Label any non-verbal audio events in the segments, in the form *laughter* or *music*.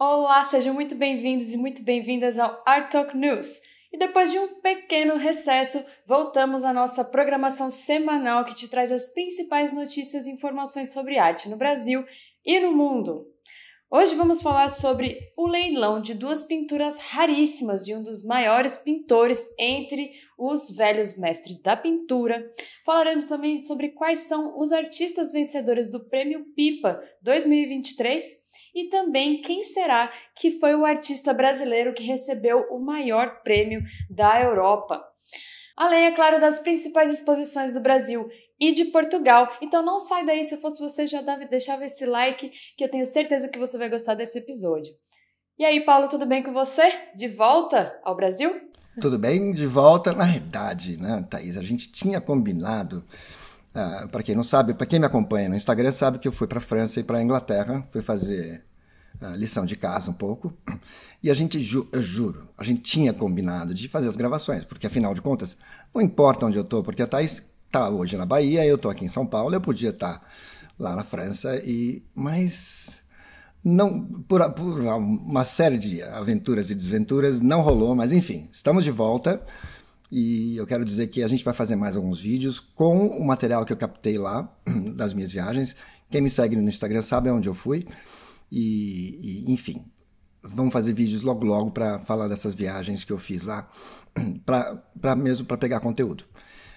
Olá, sejam muito bem-vindos e muito bem-vindas ao Art Talk News. E depois de um pequeno recesso, voltamos à nossa programação semanal que te traz as principais notícias e informações sobre arte no Brasil e no mundo. Hoje vamos falar sobre o leilão de duas pinturas raríssimas de um dos maiores pintores entre os velhos mestres da pintura. Falaremos também sobre quais são os artistas vencedores do Prêmio Pipa 2023 e também quem será que foi o artista brasileiro que recebeu o maior prêmio da Europa. Além, é claro, das principais exposições do Brasil e de Portugal. Então não sai daí, se eu fosse você já deixava esse like que eu tenho certeza que você vai gostar desse episódio. E aí, Paulo, tudo bem com você? De volta ao Brasil? Tudo bem, de volta. Na verdade, né, Thaís, a gente tinha combinado Uh, ah, para quem não sabe, para quem me acompanha no Instagram sabe que eu fui para a França e para a Inglaterra, fui fazer lição de casa um pouco. E a gente, ju eu juro, a gente tinha combinado de fazer as gravações, porque afinal de contas, não importa onde eu tô, porque a Thais tá hoje na Bahia, eu tô aqui em São Paulo, eu podia estar tá lá na França e mas não por, por uma série de aventuras e desventuras não rolou, mas enfim, estamos de volta. E eu quero dizer que a gente vai fazer mais alguns vídeos com o material que eu captei lá *clears throat* das minhas viagens. Quem me segue no Instagram sabe aonde eu fui. E, e enfim, vamos fazer vídeos logo logo para falar dessas viagens que eu fiz lá, *clears throat* para mesmo para pegar conteúdo.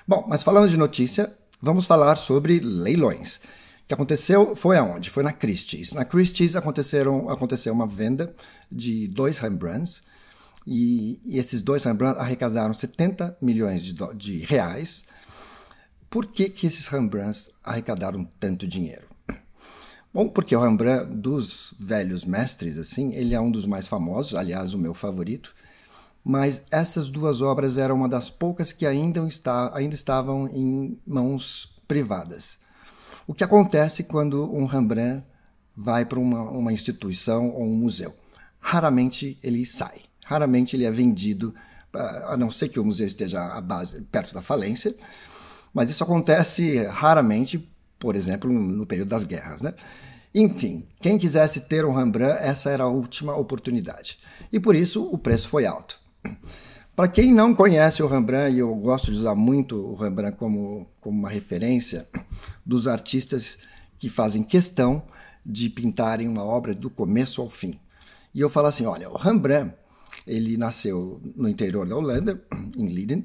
Bom, mas falando de notícia, vamos falar sobre leilões. O que aconteceu foi aonde? Foi na Christie's. Na Christie's aconteceram, aconteceu uma venda de dois Rembrandts e, e esses dois Rembrandts arrecadaram 70 milhões de, de reais. Por que, que esses Rembrandts arrecadaram tanto dinheiro? Bom, porque o Rembrandt, dos velhos mestres, assim, ele é um dos mais famosos, aliás, o meu favorito. Mas essas duas obras eram uma das poucas que ainda, está, ainda estavam em mãos privadas. O que acontece quando um Rembrandt vai para uma, uma instituição ou um museu? Raramente ele sai, raramente ele é vendido, ah, a não ser que o museu esteja à base, perto da falência, mas isso acontece raramente, por exemplo, no período das guerras. Né? Enfim, quem quisesse ter um Rembrandt, essa era a última oportunidade. E por isso o preço foi alto. Para quem não conhece o Rembrandt, e eu gosto de usar muito o Rembrandt como, como uma referência, dos artistas que fazem questão de pintarem uma obra do começo ao fim. E eu falo assim: olha, o Rembrandt, ele nasceu no interior da Holanda, em Leiden,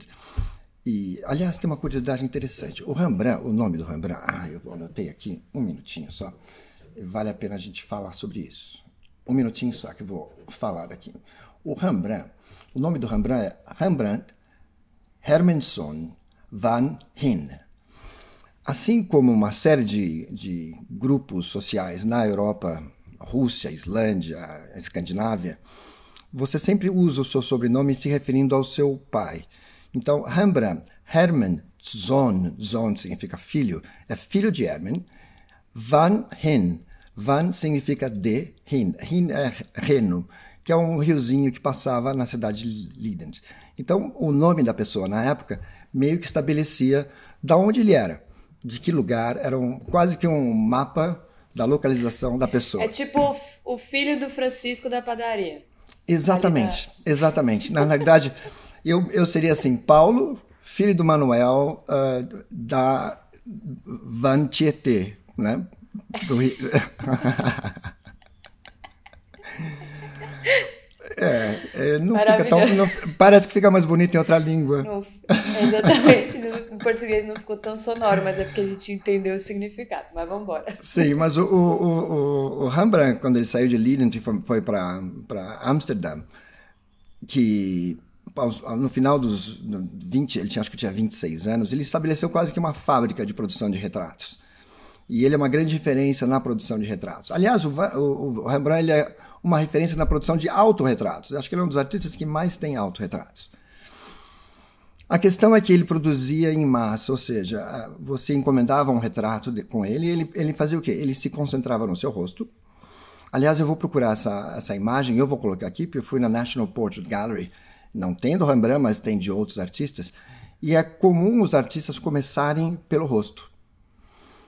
e, aliás, tem uma curiosidade interessante. O Rembrandt, o nome do Rembrandt, ah, eu anotei aqui, um minutinho só vale a pena a gente falar sobre isso. Um minutinho só que eu vou falar aqui. O Rembrandt, o nome do Rembrandt é Rembrandt Hermanson van Hin Assim como uma série de, de grupos sociais na Europa, Rússia, Islândia, Escandinávia, você sempre usa o seu sobrenome se referindo ao seu pai. Então, Rembrandt, Hermann Zon, Zon significa filho, é filho de Hermen Van Hin Van significa de Rin. Rin é Reno, que é um riozinho que passava na cidade de Leiden. Então, o nome da pessoa na época meio que estabelecia da onde ele era, de que lugar, era um, quase que um mapa da localização da pessoa. É tipo o filho do Francisco da padaria. Exatamente, exatamente. Na verdade, *laughs* eu, eu seria assim, Paulo, filho do Manuel uh, da Van Tietê, né? Do Rio... *laughs* É, é, não fica tão. Não, parece que fica mais bonito em outra língua. Não, exatamente. no, português não ficou tão sonoro, mas é porque a gente entendeu o significado. Mas vamos embora. Sim, mas o, o, o, o Rembrandt, quando ele saiu de Leiden e foi, foi para Amsterdã, que no final dos 20, ele tinha, acho que tinha 26 anos, ele estabeleceu quase que uma fábrica de produção de retratos. E ele é uma grande referência na produção de retratos. Aliás, o, o, o Rembrandt é uma referência na produção de autorretratos. Acho que ele é um dos artistas que mais tem autorretratos. A questão é que ele produzia em massa, ou seja, você encomendava um retrato de, com ele, ele, ele fazia o quê? Ele se concentrava no seu rosto. Aliás, eu vou procurar essa, essa imagem, eu vou colocar aqui, porque eu fui na National Portrait Gallery, não tem do Rembrandt, mas tem de outros artistas, e é comum os artistas começarem pelo rosto.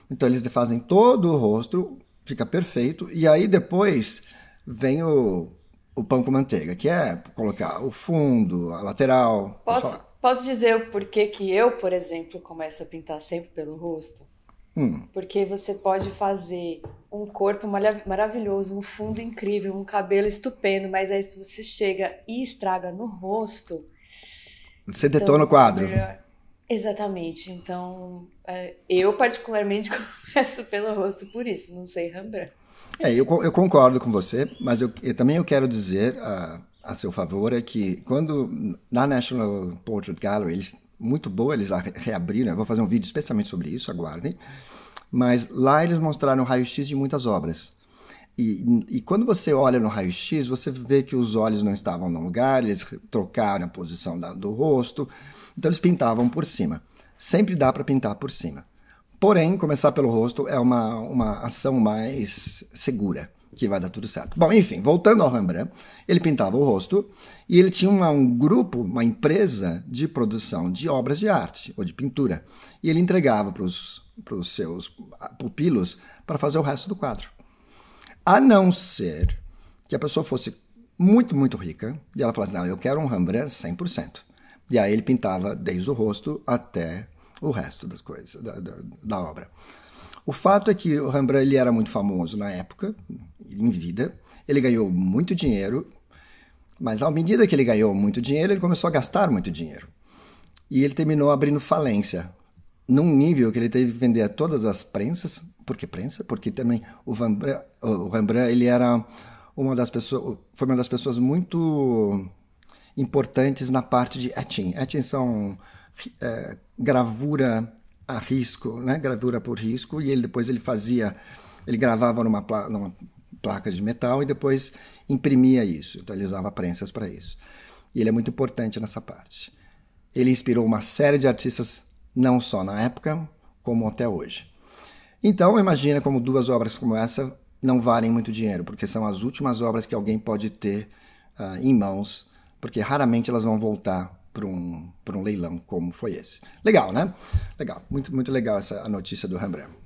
Então eles fazem todo o rosto, fica perfeito. E aí depois vem o, o pão com manteiga, que é colocar o fundo, a lateral. Posso, posso dizer o porquê que eu, por exemplo, começo a pintar sempre pelo rosto? Hum. Porque você pode fazer um corpo maravilhoso, um fundo incrível, um cabelo estupendo, mas aí se você chega e estraga no rosto. Você então, detona o quadro. Melhor... Exatamente. Então, é, eu particularmente *laughs* começo pelo rosto por isso, não sei Rembrandt. É, eu, eu concordo com você, mas eu, eu também eu quero dizer a, a seu favor é que quando na National Portrait Gallery, eles, muito boa, eles reabriram, eu vou fazer um vídeo especialmente sobre isso, aguardem, mas lá eles mostraram raio-x de muitas obras. E, e, quando você olha no raio-x, você vê que os olhos não estavam no lugar, eles trocaram a posição da, do rosto, então eles pintavam por cima. Sempre dá para pintar por cima. Porém, começar pelo rosto é uma, uma ação mais segura, que vai dar tudo certo. Bom, enfim, voltando ao Rembrandt, ele pintava o rosto e ele tinha uma, um grupo, uma empresa de produção de obras de arte ou de pintura. E ele entregava para os seus pupilos para fazer o resto do quadro. A não ser que a pessoa fosse muito, muito rica e ela falasse: Não, eu quero um Rembrandt 100%. E aí ele pintava desde o rosto até o resto das coisas, da, da, da obra. O fato é que o Rembrandt ele era muito famoso na época, em vida. Ele ganhou muito dinheiro, mas à medida que ele ganhou muito dinheiro, ele começou a gastar muito dinheiro. E ele terminou abrindo falência, num nível que ele teve que vender todas as prensas porque prensa, porque também o Rembrandt, o Rembrandt ele era uma das pessoas, foi uma das pessoas muito importantes na parte de etching. Etching são é, gravura a risco, né? Gravura por risco e ele depois ele fazia, ele gravava numa, pla numa placa de metal e depois imprimia isso. Então ele usava prensas para isso. E ele é muito importante nessa parte. Ele inspirou uma série de artistas não só na época como até hoje. Então, imagina como duas obras como essa não valem muito dinheiro, porque são as últimas obras que alguém pode ter uh, em mãos, porque raramente elas vão voltar para um, um leilão como foi esse. Legal, né? Legal, muito, muito legal essa a notícia do Rembrandt.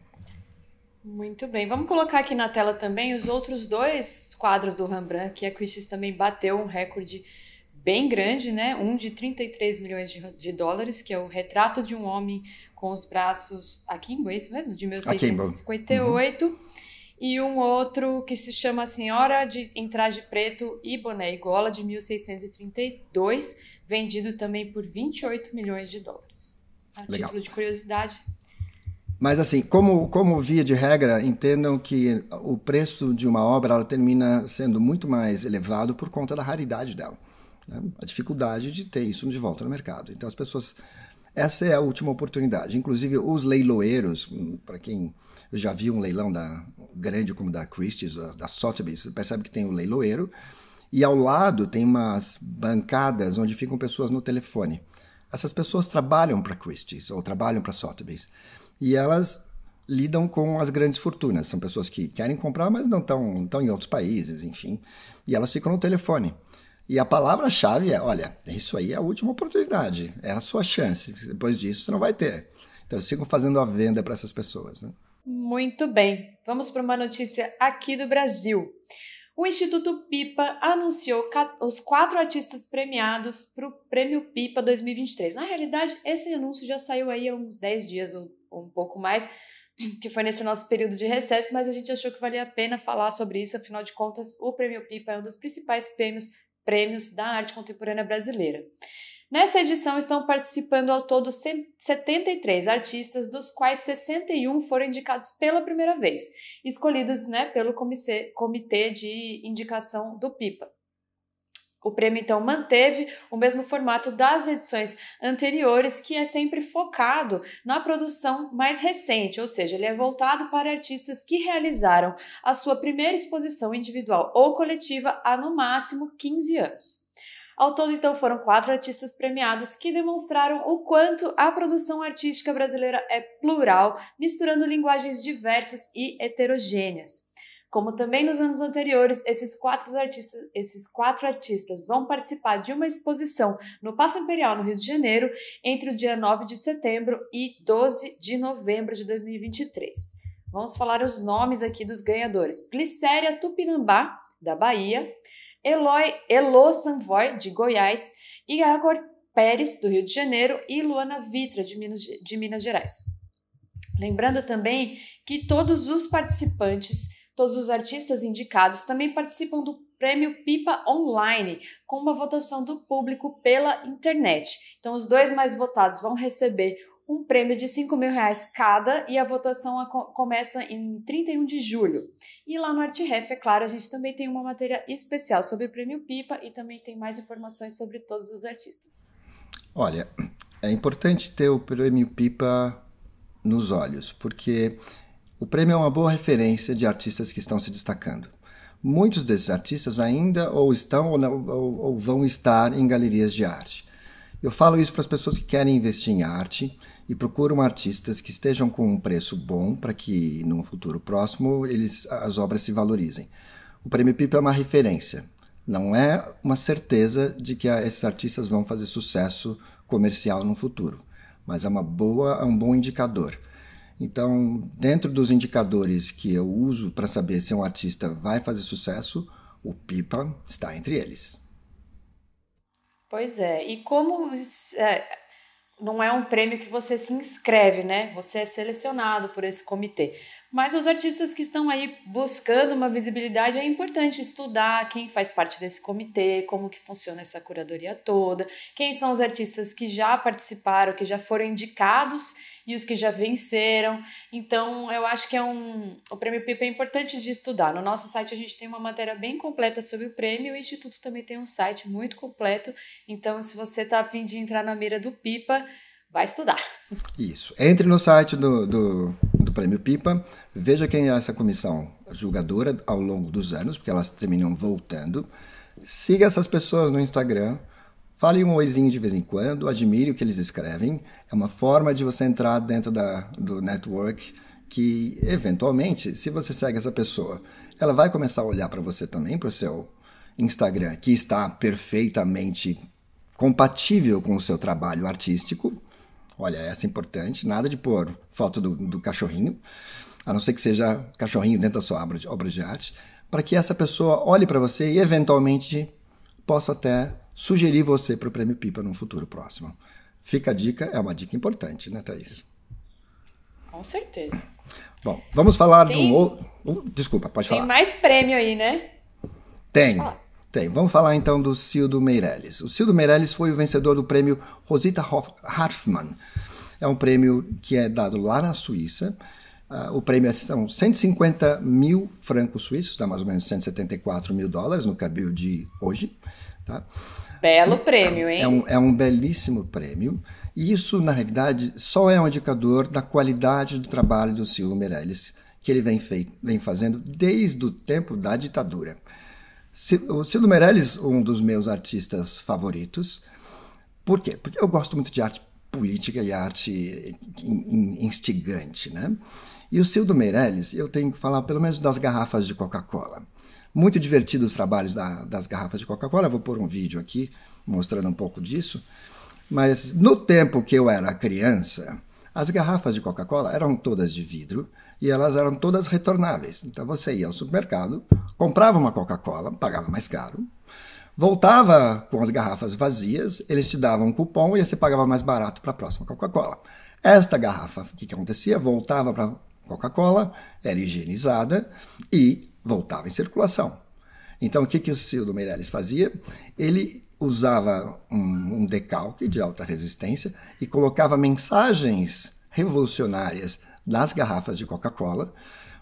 Muito bem, vamos colocar aqui na tela também os outros dois quadros do Rembrandt, que a Christie's também bateu um recorde bem grande, né? Um de 33 milhões de, de dólares, que é o Retrato de um Homem com os braços aqui em é isso mesmo, de 1658. E um outro que se chama Senhora de, em Traje Preto e Boné e Gola, de 1632, vendido também por 28 milhões de dólares. A Legal. título de curiosidade, mas assim, como, como via de regra, entendam que o preço de uma obra ela termina sendo muito mais elevado por conta da raridade dela. Né? A dificuldade de ter isso de volta no mercado. Então as pessoas essa é a última oportunidade. Inclusive, os leiloeiros, hum, para quem já viu um leilão da grande como da Christie's, da Sotheby's, você percebe que tem o um leiloeiro, e ao lado tem umas bancadas onde ficam pessoas no telefone. Essas pessoas trabalham para Christie's ou trabalham para Sotheby's, e elas lidam com as grandes fortunas. São pessoas que querem comprar, mas não estão em outros países, enfim, e elas ficam no telefone. E a palavra-chave é: olha, isso aí é a última oportunidade, é a sua chance. Depois disso, você não vai ter. Então, sigam fazendo a venda para essas pessoas. Né? Muito bem. Vamos para uma notícia aqui do Brasil. O Instituto Pipa anunciou os quatro artistas premiados para o Prêmio Pipa 2023. Na realidade, esse anúncio já saiu aí há uns 10 dias ou um pouco mais, *clears throat* que foi nesse nosso período de recesso, mas a gente achou que valia a pena falar sobre isso, afinal de contas, o Prêmio Pipa é um dos principais prêmios prêmios da arte contemporânea brasileira. Nessa edição estão participando ao todo 73 artistas, dos quais 61 foram indicados pela primeira vez, escolhidos né, pelo comitê de indicação do PIPA. O prêmio então manteve o mesmo formato das edições anteriores, que é sempre focado na produção mais recente, ou seja, ele é voltado para artistas que realizaram a sua primeira exposição individual ou coletiva há no máximo 15 anos. Ao todo, então, foram quatro artistas premiados que demonstraram o quanto a produção artística brasileira é plural, misturando linguagens diversas e heterogêneas. Como também nos anos anteriores, esses quatro, artistas, esses quatro artistas vão participar de uma exposição no Passo Imperial, no Rio de Janeiro, entre o dia 9 de setembro e 12 de novembro de 2023. Vamos falar os nomes aqui dos ganhadores: Glicéria Tupinambá, da Bahia, Eloy Elo Sanvoy, de Goiás, Igor Pérez, do Rio de Janeiro, e Luana Vitra, de Minas, de Minas Gerais. Lembrando também que todos os participantes Todos os artistas indicados também participam do Prêmio Pipa Online, com uma votação do público pela internet. Então, os dois mais votados vão receber um prêmio de 5 mil reais cada e a votação começa em 31 de julho. E lá no ArteRef, é claro, a gente também tem uma matéria especial sobre o prêmio Pipa e também tem mais informações sobre todos os artistas. Olha, é importante ter o prêmio Pipa nos olhos, porque o prêmio é uma boa referência de artistas que estão se destacando. Muitos desses artistas ainda ou estão ou, não, ou, ou vão estar em galerias de arte. Eu falo isso para as pessoas que querem investir em arte e procuram artistas que estejam com um preço bom para que, num futuro próximo, eles, as obras se valorizem. O Prêmio Pipa é uma referência. Não é uma certeza de que esses artistas vão fazer sucesso comercial no futuro, mas é uma boa, é um bom indicador. Então, dentro dos indicadores que eu uso para saber se um artista vai fazer sucesso, o Pipa está entre eles. Pois é, e como é, não é um prêmio que você se inscreve, né? Você é selecionado por esse comitê. Mas os artistas que estão aí buscando uma visibilidade é importante estudar quem faz parte desse comitê, como que funciona essa curadoria toda, quem são os artistas que já participaram, que já foram indicados e os que já venceram. Então, eu acho que é um o Prêmio PIPA é importante de estudar. No nosso site a gente tem uma matéria bem completa sobre o prêmio, o instituto também tem um site muito completo. Então, se você está afim de entrar na mira do PIPA, vai estudar. Isso. Entre no site do, do do Prêmio Pipa. Veja quem é essa comissão julgadora ao longo dos anos, porque elas terminam voltando. Siga essas pessoas no Instagram. Fale um oizinho de vez em quando, admire o que eles escrevem. É uma forma de você entrar dentro da, do network que, eventualmente, se você segue essa pessoa, ela vai começar a olhar para você também, para o seu Instagram, que está perfeitamente compatível com o seu trabalho artístico. Olha, essa é importante. Nada de pôr foto do, do cachorrinho, a não ser que seja cachorrinho dentro da sua obra de, obra de arte, para que essa pessoa olhe para você e eventualmente possa até sugerir você para o Prêmio Pipa num futuro próximo. Fica a dica, é uma dica importante, né, Thaís? Com certeza. Bom, vamos falar tem, de um outro. desculpa, pode tem falar. Tem mais prêmio aí, né? Tem. Tem. Vamos falar então do Cildo Meirelles. O Cildo Meirelles foi o vencedor do prêmio Rosita Hartmann. É um prêmio que é dado lá na Suíça. Uh, o prêmio é, são 150 mil francos suíços, dá mais ou menos 174 mil dólares no cabelo de hoje. Tá? Belo é prêmio, hein? É um, é um belíssimo prêmio. E isso, na realidade, só é um indicador da qualidade do trabalho do Silvio Meirelles, que ele vem, vem fazendo desde o tempo da ditadura. O Cildo Meirelles, um dos meus artistas favoritos. Por quê? Porque eu gosto muito de arte política e arte instigante, né? E o Cildo Meirelles, eu tenho que falar pelo menos das garrafas de Coca-Cola. Muito divertido os trabalhos da, das garrafas de Coca-Cola. Vou pôr um vídeo aqui mostrando um pouco disso. Mas no tempo que eu era criança, as garrafas de Coca-Cola eram todas de vidro e elas eram todas retornáveis. Então você ia ao supermercado, comprava uma Coca-Cola, pagava mais caro, voltava com as garrafas vazias, eles te davam um cupom e você pagava mais barato para a próxima Coca-Cola. Esta garrafa, o que, que acontecia? Voltava para Coca-Cola, era higienizada e voltava em circulação. Então, o que, que o Silvio Meirelles fazia? Ele usava um, um decalque de alta resistência e colocava mensagens revolucionárias das garrafas de Coca-Cola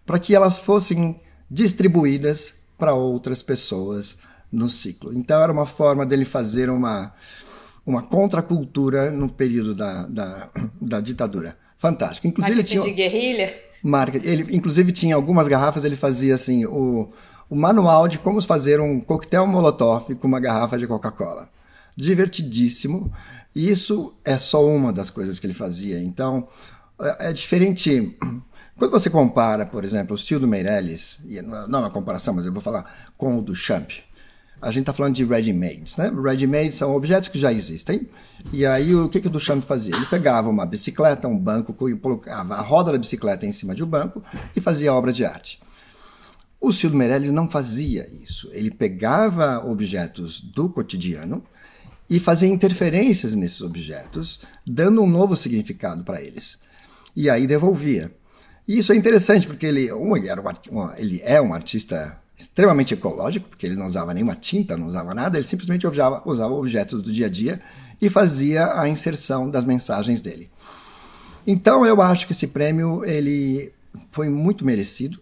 para que elas fossem distribuídas para outras pessoas no ciclo. Então era uma forma dele fazer uma, uma contracultura no período da, da, da ditadura. Fantástico. Inclusive Marketing ele tinha, de guerrilha? Marketing, ele, inclusive tinha algumas garrafas, ele fazia assim, o, o manual de como fazer um coquetel molotov com uma garrafa de Coca-Cola. Divertidíssimo. E Isso é só uma das coisas que ele fazia. Então, é, é diferente. Quando você compara, por exemplo, o estilo do Meirelles, não é uma comparação, mas eu vou falar com o do Champ, a gente está falando de ready-mades. Né? Ready-mades são objetos que já existem. E aí, o que, que o Duchamp fazia? Ele pegava uma bicicleta, um banco, colocava a roda da bicicleta em cima de um banco e fazia obra de arte. O Silvio Meirelles não fazia isso. Ele pegava objetos do cotidiano e fazia interferências nesses objetos, dando um novo significado para eles e aí devolvia. E isso é interessante porque ele, um, ele, era um, ele é um artista extremamente ecológico, porque ele não usava nenhuma tinta, não usava nada, ele simplesmente usava, usava objetos do dia a dia e fazia a inserção das mensagens dele. Então eu acho que esse prêmio ele foi muito merecido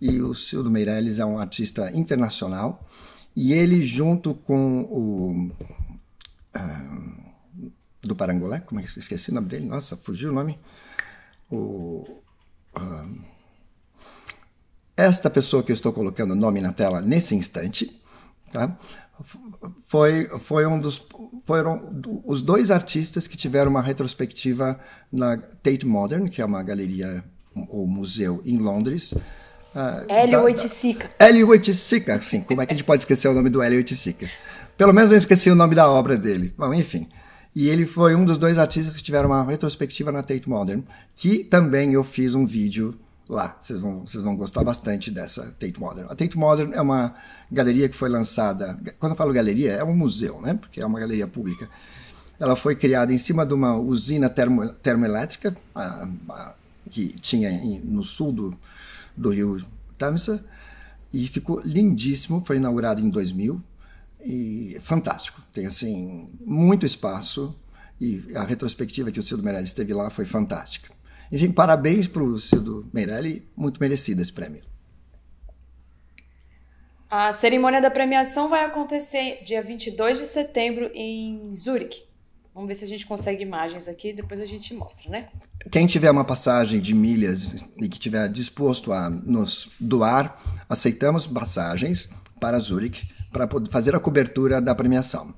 e o Silvio Meirelles é um artista internacional e ele junto com o uh, do Parangolé, como é que esqueci o nome dele? Nossa, fugiu o nome o, ah, esta pessoa que eu estou colocando o nome na tela nesse instante, tá? foi, foi um dos, foram os dois artistas que tiveram uma retrospectiva na Tate Modern, que é uma galeria ou museu em Londres, Uh, Hélio Oiticica. Hélio Oiticica, sim. Como é que a gente pode esquecer o nome do Hélio Oiticica? Pelo menos eu esqueci o nome da obra dele. Bom, enfim. E ele foi um dos dois artistas que tiveram uma retrospectiva na Tate Modern, que também eu fiz um vídeo lá. Vocês vão, vocês vão gostar bastante dessa Tate Modern. A Tate Modern é uma galeria que foi lançada. Quando eu falo galeria, é um museu, né? Porque é uma galeria pública. Ela foi criada em cima de uma usina termo, termoelétrica a, a, que tinha em, no sul do, do rio Tamisa e ficou lindíssimo. Foi inaugurada em 2000 e fantástico. Tem assim muito espaço e a retrospectiva que o Cildo Meirelles teve lá foi fantástica. Enfim, parabéns para o Cildo Meirelles, muito merecido esse prêmio. A cerimônia da premiação vai acontecer dia 22 de setembro em Zurique. Vamos ver se a gente consegue imagens aqui, depois a gente mostra, né? Quem tiver uma passagem de milhas e que tiver disposto a nos doar, aceitamos passagens para Zurique para fazer a cobertura da premiação.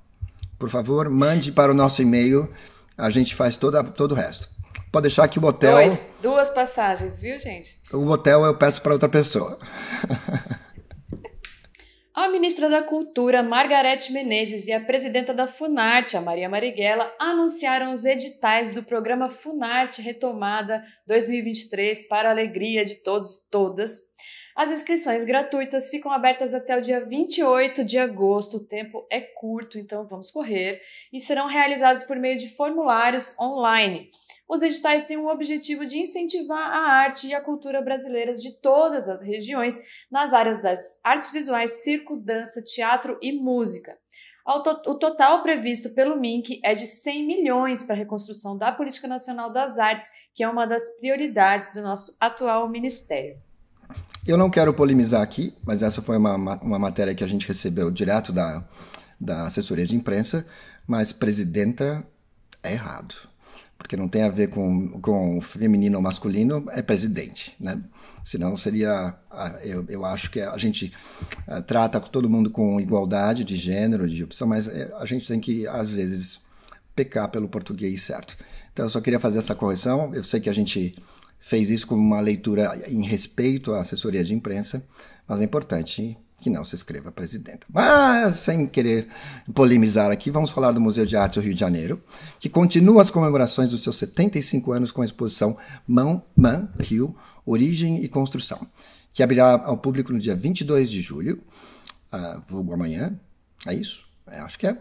Por favor, mande para o nosso e-mail, a gente faz toda, todo o resto. Pode deixar que o hotel. Dois, duas passagens, viu, gente? O hotel eu peço para outra pessoa. *laughs* A ministra da Cultura, Margarete Menezes, e a presidenta da Funarte, a Maria Marighella, anunciaram os editais do programa Funarte Retomada 2023 para a alegria de todos e todas. As inscrições gratuitas ficam abertas até o dia 28 de agosto. O tempo é curto, então vamos correr. E serão realizados por meio de formulários online. Os editais têm o objetivo de incentivar a arte e a cultura brasileiras de todas as regiões nas áreas das artes visuais, circo, dança, teatro e música. O total previsto pelo MINC é de 100 milhões para a reconstrução da Política Nacional das Artes, que é uma das prioridades do nosso atual ministério. Eu não quero polemizar aqui, mas essa foi uma, uma matéria que a gente recebeu direto da, da assessoria de imprensa, mas presidenta é errado. Porque não tem a ver com, com feminino ou masculino, é presidente, né? Senão seria. Eu, eu acho que a gente eh, trata todo mundo com igualdade de gênero, de opção, mas eh, a gente tem que, às vezes, pecar pelo português certo. Então, eu só queria fazer essa correção. Eu sei que a gente fez isso como uma leitura em respeito à assessoria de imprensa, mas é importante que não se escreva presidenta. Mas, sem querer polemizar aqui, vamos falar do Museu de Arte do Rio de Janeiro, que continua as comemorações dos seus 75 anos com a exposição Mão, Man, Rio, Origem e Construção, que abrirá ao público no dia 22 de julho, uh, vulgo amanhã, é isso? É, acho que é.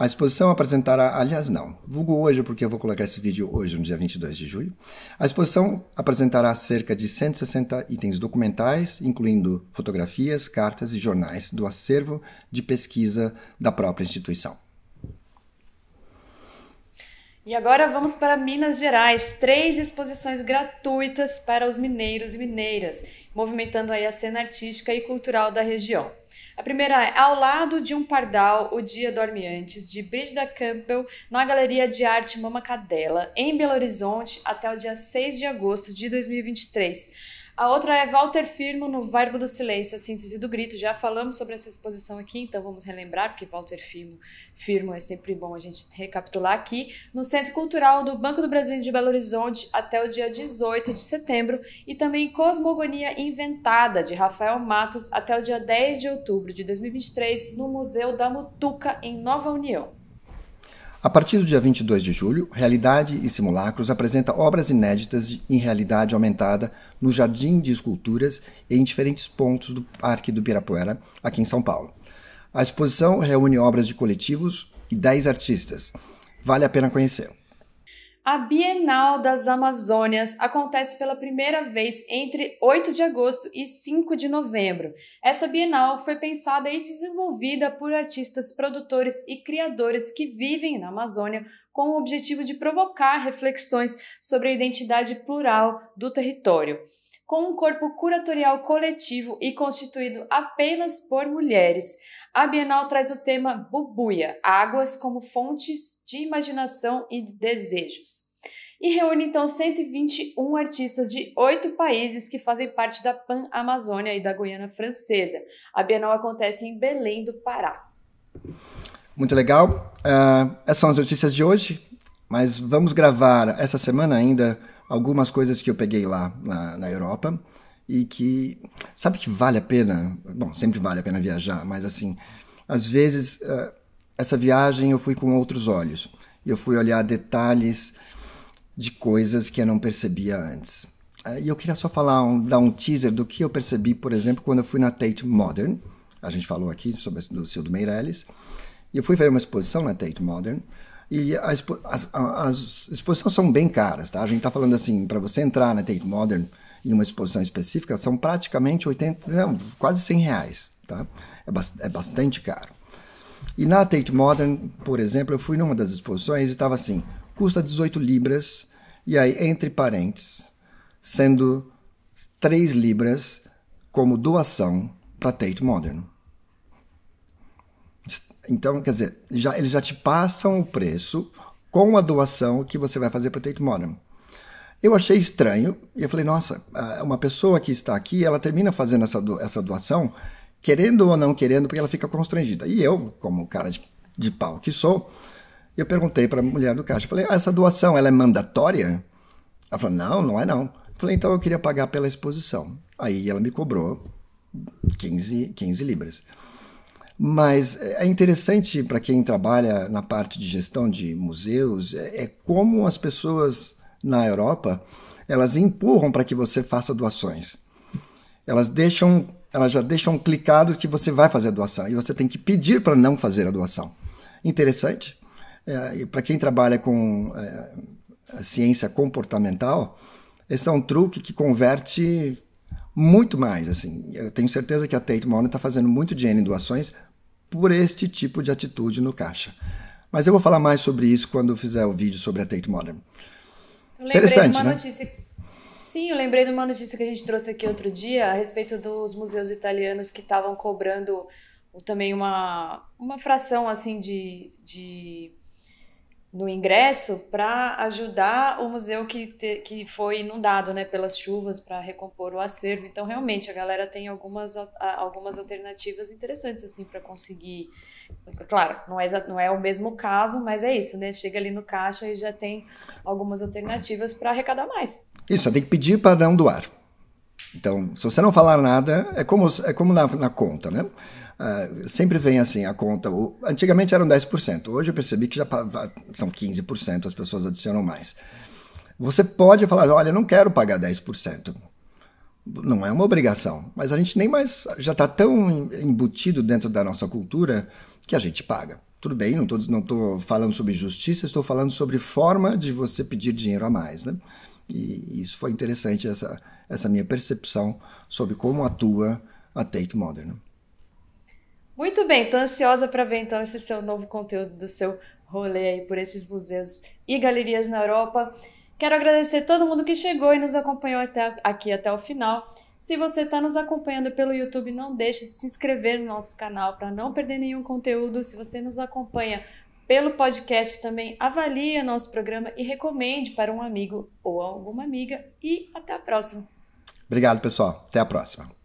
A exposição apresentará, aliás, não, vulgo hoje, porque eu vou colocar esse vídeo hoje, no dia 22 de julho. A exposição apresentará cerca de 160 itens documentais, incluindo fotografias, cartas e jornais do acervo de pesquisa da própria instituição. E agora vamos para Minas Gerais, três exposições gratuitas para os mineiros e mineiras, movimentando aí a cena artística e cultural da região. A primeira é Ao lado de um pardal, o dia dorme antes, de Brígida Campbell, na Galeria de Arte Mama Cadela, em Belo Horizonte, até o dia 6 de agosto de 2023. A outra é Walter Firmo no Verbo do Silêncio, a síntese do grito. Já falamos sobre essa exposição aqui, então vamos relembrar, porque Walter Firmo, Firmo é sempre bom a gente recapitular aqui. No Centro Cultural do Banco do Brasil de Belo Horizonte até o dia 18 de setembro. E também Cosmogonia Inventada, de Rafael Matos, até o dia 10 de outubro de 2023, no Museu da Mutuca, em Nova União. A partir do dia 22 de julho, Realidade e Simulacros apresenta obras inéditas em realidade aumentada no Jardim de Esculturas e em diferentes pontos do Parque do Pirapuera, aqui em São Paulo. A exposição reúne obras de coletivos e 10 artistas. Vale a pena conhecer. A Bienal das Amazônias acontece pela primeira vez entre 8 de agosto e 5 de novembro. Essa Bienal foi pensada e desenvolvida por artistas, produtores e criadores que vivem na Amazônia com o objetivo de provocar reflexões sobre a identidade plural do território. Com um corpo curatorial coletivo e constituído apenas por mulheres, a Bienal traz o tema Bubuia, águas como fontes de imaginação e desejos. E reúne então 121 artistas de oito países que fazem parte da Pan Amazônia e da Guiana Francesa. A Bienal acontece em Belém do Pará. Muito legal. Uh, essas são as notícias de hoje, mas vamos gravar essa semana ainda algumas coisas que eu peguei lá na, na Europa e que sabe que vale a pena. Bom, sempre vale a pena viajar, mas assim, às vezes eh, essa viagem eu fui com outros olhos e eu fui olhar detalhes de coisas que eu não percebia antes. Eh, e eu queria só falar, um, dar um teaser do que eu percebi, por exemplo, quando eu fui na Tate Modern. A gente falou aqui sobre do Silvio Meirelles. E eu fui fazer uma exposição na Tate Modern. E as, as, exposições são bem caras, tá? A gente tá falando assim, para você entrar na Tate Modern, em uma exposição específica são praticamente 80, não, quase 100 reais. Tá? É, ba é bastante caro. E na Tate Modern, por exemplo, eu fui numa das exposições e estava assim: custa 18 libras, e aí, entre parênteses, sendo 3 libras como doação para Tate Modern. Então, quer dizer, já, eles já te passam o preço com a doação que você vai fazer para Tate Modern. Eu achei estranho e eu falei, nossa, uma pessoa que está aqui, ela termina fazendo essa, do, essa doação, querendo ou não querendo, porque ela fica constrangida. E eu, como cara de, de pau que sou, eu perguntei para a mulher do caixa, falei, ah, essa doação, ela é mandatória? Ela falou, não, não é não. Eu falei, então eu queria pagar pela exposição. Aí ela me cobrou 15, 15 libras. Mas é interessante para quem trabalha na parte de gestão de museus, é, é como as pessoas na Europa, elas empurram para que você faça doações. Elas deixam, elas já deixam clicado que você vai fazer a doação e você tem que pedir para não fazer a doação. Interessante. É, para quem trabalha com é, ciência comportamental, esse é um truque que converte muito mais. Assim, eu tenho certeza que a Tate Modern está fazendo muito dinheiro em doações por este tipo de atitude no caixa. Mas eu vou falar mais sobre isso quando eu fizer o vídeo sobre a Tate Modern. Eu Interessante, uma né? Notícia... Sim, eu lembrei de uma notícia que a gente trouxe aqui outro dia a respeito dos museus italianos que estavam cobrando também uma, uma fração assim de, de no ingresso para ajudar o museu que, te, que foi inundado né, pelas chuvas para recompor o acervo. Então, realmente, a galera tem algumas, algumas alternativas interessantes assim para conseguir. Claro, não é, não é o mesmo caso, mas é isso, né? Chega ali no caixa e já tem algumas alternativas para arrecadar mais. Isso, você tem que pedir para não doar. Então, se você não falar nada, é como, é como na, na conta, né? Uh, sempre vem assim a conta. O, antigamente eram 10%, hoje eu percebi que já são 15%, as pessoas adicionam mais. Você pode falar: olha, eu não quero pagar 10%. Não é uma obrigação, mas a gente nem mais já está tão embutido dentro da nossa cultura que a gente paga. Tudo bem, não estou não tô falando sobre justiça, estou falando sobre forma de você pedir dinheiro a mais. Né? E isso foi interessante, essa, essa minha percepção sobre como atua a Tate Modern. Né? Muito bem, tô ansiosa para ver então esse seu novo conteúdo do seu rolê aí por esses museus e galerias na Europa. Quero agradecer todo mundo que chegou e nos acompanhou até aqui até o final. Se você está nos acompanhando pelo YouTube, não deixe de se inscrever no nosso canal para não perder nenhum conteúdo. Se você nos acompanha pelo podcast, também avalie nosso programa e recomende para um amigo ou alguma amiga. E até a próxima. Obrigado, pessoal. Até a próxima.